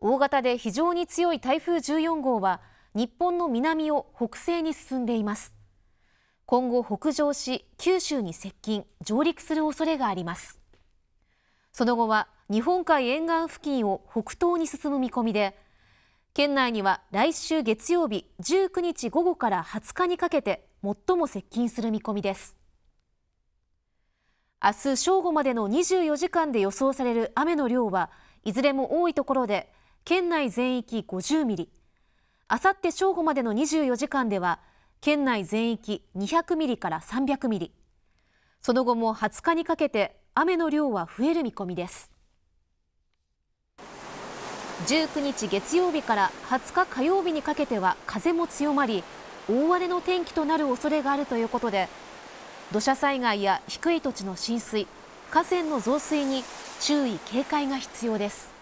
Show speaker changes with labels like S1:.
S1: 大型で非常に強い台風14号は日本の南を北西に進んでいます今後北上し九州に接近上陸する恐れがありますその後は日本海沿岸付近を北東に進む見込みで県内には来週月曜日19日午後から20日にかけて最も接近する見込みです明日正午までの24時間で予想される雨の量はいずれも多いところで県内全域50ミリあさって正午までの24時間では県内全域200ミリから300ミリその後も20日にかけて雨の量は増える見込みです19日月曜日から20日火曜日にかけては風も強まり大荒れの天気となる恐れがあるということで土砂災害や低い土地の浸水河川の増水に注意警戒が必要です